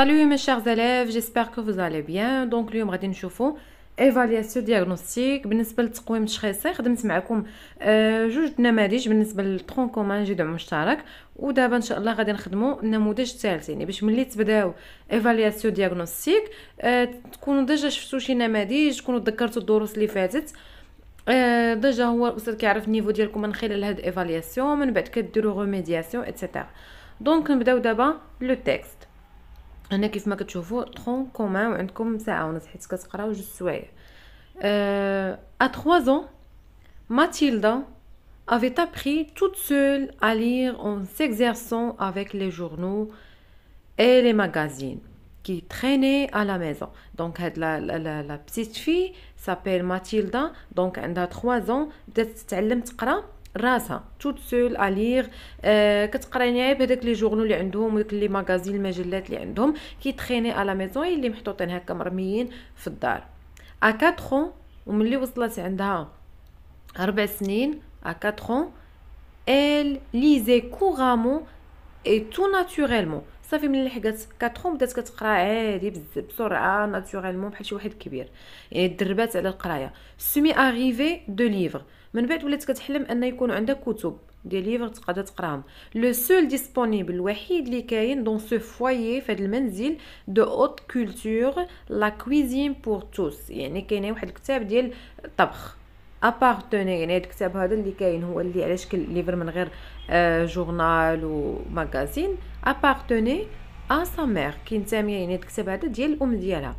Salut mes chers élèves, j'espère que vous allez bien. Donc اليوم غادي نشوفو ايفالياسيون دياغنوستيك بالنسبه للتقويم التشخيصي خدمت معكم جوج نماذج بالنسبه للترون كومان جدع مشترك ودابا ان شاء الله غادي نخدمو النموذج الثالث يعني باش ملي تبداو ايفالياسيون دياغنوستيك تكونوا ديجا شفتوا شي نماذج تكونوا تذكرتوا الدروس اللي فاتت ديجا هو الاستاذ كيعرف النيفو ديالكم من خلال هاد ايفالياسيون من بعد كديروا ريميدياسيون اتسيتيرا دونك نبداو دابا لو تيكست هنا كيف ما كتشوفوا طرون كومان وعندكم ساعه ونص حيت كتقراو جوج سوايع ا 3 ans Mathilda avait appris toute seule à lire en s'exerçant avec les journaux et les magazines qui traînaient à la maison. Donc, la, la, la petite fille s'appelle Mathilda, donc elle a 3 ans, peut-être qu'elle راسها توت سول اليغ آه كتقرا نياب هذاك لي جورنو اللي عندهم وداك لي ماغازين المجلات اللي عندهم كيتخيني على ميزون اللي محطوطين هكا مرميين في الدار ا 4 وملي وصلت عندها اربع سنين ا 4 ال ليزي كوغامو اي تو ناتوريلمون صافي ملي لحقات 4 بدات كتقرا عادي بزاف بسرعه ناتوريلمون بحال شي واحد كبير يعني دربات على القرايه سمي اريفي دو ليفر من بعد ولات كتحلم ان يكون عندك كتب ديال ليفر تقدر تقراهم لو سول ديسپونيبل الوحيد اللي كاين دون سو فوايي في هذا المنزل دو اوت كولتور لا كويزين بور توس يعني كاين واحد الكتاب ديال الطبخ ابارتوني يعني هذا الكتاب هذا اللي كاين هو اللي على شكل ليفر من غير آه جورنال وماغازين ابارتوني ا سا مير كينتمي يعني هذا الكتاب هذا ديال الام ديالها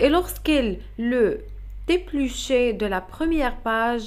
et lorsqu'elle le dépluchait de la première page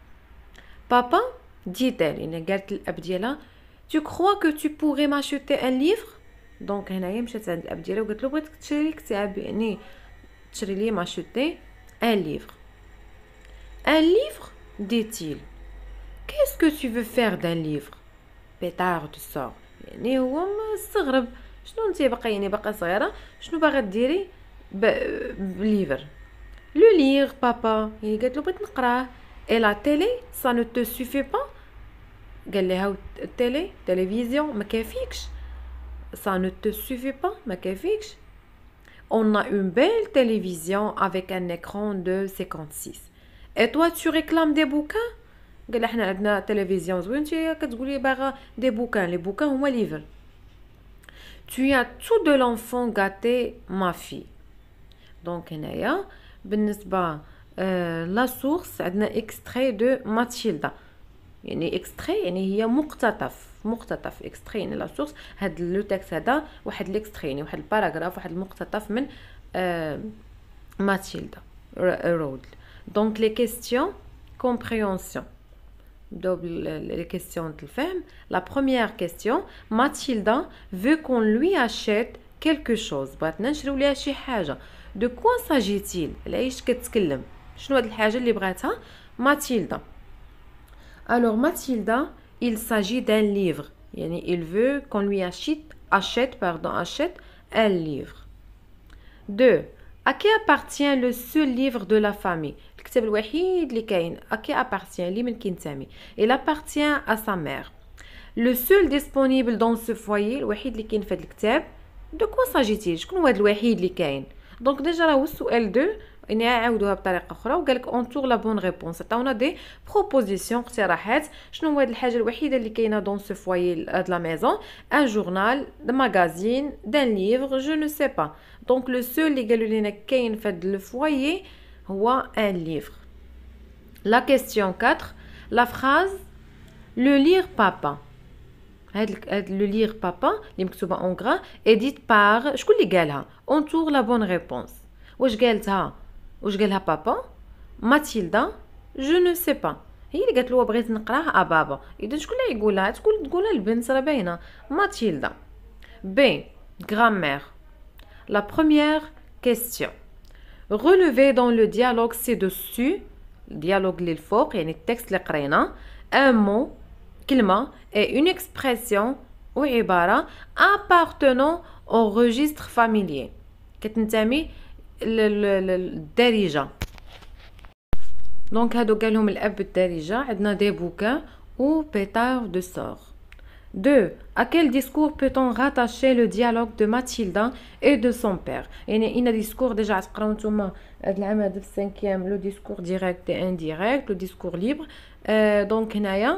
Papa, dit-elle, tu crois que tu pourrais m'acheter un livre Donc, هنايا مشات عند الاب ديالها وقالت له بغيتك تشري كتاب يعني dit-il qu'est-ce que tu veux faire d'un livre pétard du sort يعني هو مستغرب شنو انت باقا يعني باقا صغيره شنو باغا ديري بليفر لو بابا يعني قالت et la télé, ça ne te suffit pas télé, télévision ça ne te suffit pas on a une belle télévision avec un écran de 56 et toi tu réclames des bouquins قال احنا عندنا كتقولي tu as tout de l'enfant gâté ma fille donc هنايا بالنسبه ben, euh, la source est un extrait de Matilda. Il est extrait, il est muqtataf, muqtataf, extrait. La source, elle le texte là, elle extrait, elle paragraphe, elle muqtataf de euh, Matilda. Euh, Donc les questions compréhension. Double les questions que l'on fait. La première question, Matilda veut qu'on lui achète quelque chose. Vous êtes néanmoins quelque chose. De quoi s'agit-il? La chose que tu dis شنو alors Mathilda il s'agit d'un livre il veut qu'on lui achète achète pardon achète un livre 2 à qui appartient le seul livre de la famille الكتاب الوحيد اللي كاين à qui appartient il appartient à sa mère le seul disponible dans ce foyer الوحيد اللي كاين في الكتاب de quoi s'agit-il شكون هو هذا الوحيد اللي كاين 2 il y a aidé autour la bonne réponse. on a des propositions. Je ne sais pas seul objet unique dans ce foyer de la maison. Un journal, un magazine un livre, je ne sais pas. Donc le seul objet unique qui a dans le foyer est un livre. La question 4, La phrase le lire papa. Le lire papa. L'écriture en gras. Éditée par. Je ne Entoure la bonne réponse. ou je واش قالها بابا ماتيلدا جو نو سي با هي اللي قالت له بغيت نقراه بابا اذا شكون اللي يقولها تقول تقولها البنت راه باينه ماتيلدا بي grammaire لا بروميير كيسيون relevé dans le dialogue ci-dessus dialogue اللي الفوق يعني التكست اللي قرينا un mot كلمه et une expression ou عباره appartenant au registre familier كتنتمي le dirigeant donc il y a des bouquins ou و بيتار de sort 2. À quel discours peut-on rattacher le dialogue de Mathilda et de son père يعني un discours déjà تقراو نتوما هاد العام هذا le discours direct et indirect le discours libre euh, donc هنايا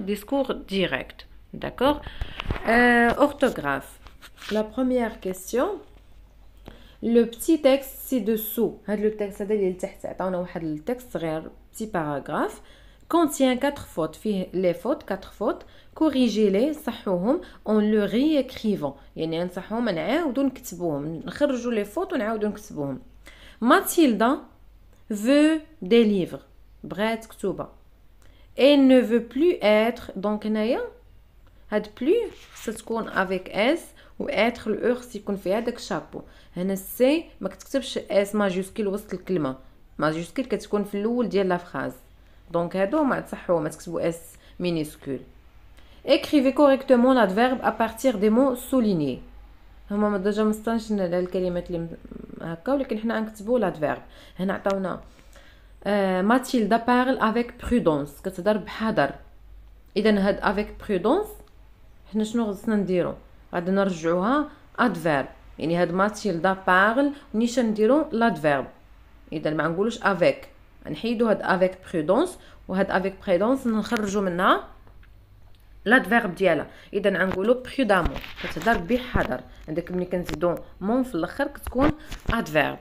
discours direct d'accord euh, orthographe la première question le petit texte ci-dessous le texte petit paragraphe contient quatre fautes les fautes quatre fautes corrigez-les صحوهم en le réécrivant يعني نصحوهم نعاودو نخرجوا les fautes ونعاودو نكتبوهم Mathilda veut des livres بغات كتوبه et ne veut plus être donc هنايا هاد plus ستكون avec s و être le خص يكون فيها داك شابو هنا سي ما كتكتبش اس ماجوسكيل وسط الكلمه ماجوسكيل كتكون في الاول ديال لا فراز دونك هادو ما تصحوا ما تكتبوا اس مينيسكول écrivez correctement l'adverbe à partir des mots soulignés هما ديجا مستنشن على الكلمات اللي هكا ولكن حنا غنكتبوا لادفيرب هنا عطاونا ماتيلدا بارل افيك برودونس كتهضر بحذر اذا هاد افيك برودونس حنا شنو خصنا نديرو غادي نرجعوها ادفيرب يعني هاد ماتيلدا بارل نيشا نديرو لادفيرب اذا ما نقولوش افيك نحيدو هاد افيك برودونس وهاد افيك برودونس نخرجو منها لادفيرب ديالها اذا نقولو برودامون كتهضر بحذر عندك ملي كنزيدو مون في الاخر كتكون ادفيرب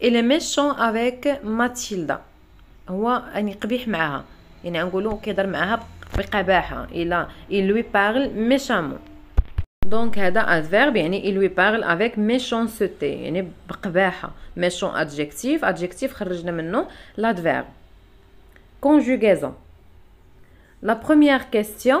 Il est méchant avec هو قبيح معها يعني il lui parle méchamment donc هذا adverbe يعني il lui parle avec méchanceté يعني est méchant adjectif adjectif خرجنا منه l'adverbe conjugaison la première question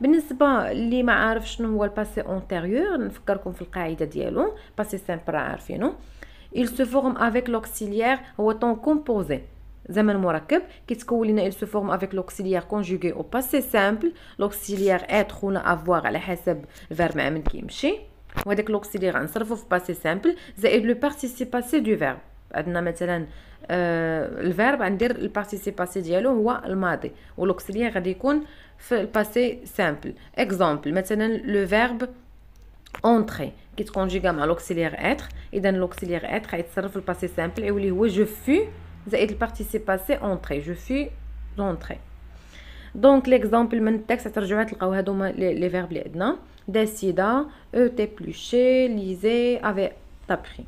بالنسبه اللي ما عارف شنو هو الباسي اونتيريور نفكركم في القاعده ديالو باسي سامبل عارفينو il se forme avec l'auxiliaire هو طون كومبوزي زمن مركب كيتكون لنا il se forme avec l'auxiliaire conjugué au passé simple l'auxiliaire être ولا avoir على حسب الفيرب مع من كيمشي وهداك لوكسيليير غنصرفو في باسي سامبل زائد لو بارتيسيب باسي دو فيرب عندنا مثلا آه، الفيرب غندير البارتيسيب باسي ديالو هو الماضي ولوكسيلير غادي يكون le passé simple. Exemple, maintenant le verbe entrer qui se conjugue à l'auxiliaire être et dans l'auxiliaire être il sert le passé simple et où je fus et le participe passé entrer je fus entré donc l'exemple le texte ça va être les verbes les décida, décider était lisait avait appris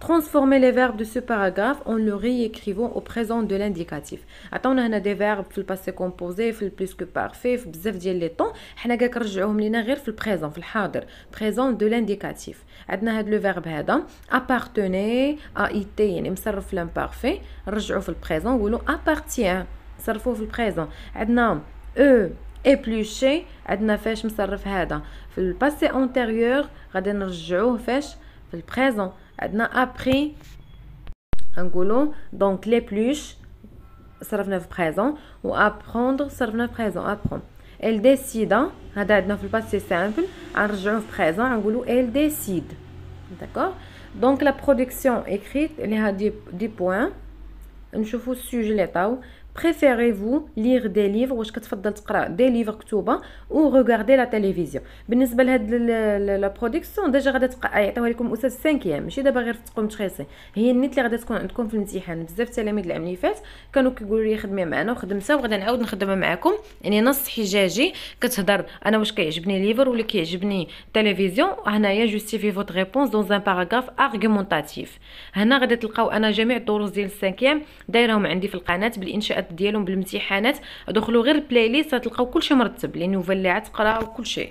transformer les verbes de ce paragraphe en le réécrivant au présent de l'indicatif. Attends, on a des verbes في passé composé, في plus que parfait, في بزاف ديال temps. On حنا كاع كنرجعوهم لينا غير présent, في الحاضر, présent de l'indicatif. On a le verbe, hada appartenait, a été يعني مصرف في l'imparfait, نرجعو في présent l'on appartient, صرفوه في présent. a e épluché عندنا فاش مصرف هذا في passé antérieur غادي نرجعوه فاش في présent après un goulot, donc les ça servent neuf présent ou apprendre servent neuf présent apprendre elle décide hein pas c'est simple argent présent un elle décide d'accord donc la production écrite elle a 10 points une le sujet l'état بريفيريفو ليغ دي ليفر واش كتفضل تقرا دي ليفر كتوبه او ريغاردي لا تيليفزيون بالنسبه لهاد لا برودكسيون ديجا غادي يعطيوها لكم استاذ 5 ماشي دابا غير تقوم تخيصي هي النيت اللي غادي تكون عندكم في الامتحان بزاف التلاميذ العام اللي فات كانوا كيقولوا لي خدمي معنا وخدمتها وغادي نعاود نخدمها معكم يعني نص حجاجي كتهضر انا واش كيعجبني ليفر ولا كيعجبني تيليفزيون هنايا جوستيفي فوت ريبونس دون ان باراغراف ارغومونتاتيف هنا غادي تلقاو انا جميع الدروس ديال السانكيام دايرهم عندي في القناه بالانشاءات ديالهم بالامتحانات دخلوا غير البلاي ليست غتلقاو كلشي مرتب لي نوفل اللي عتقرا وكلشي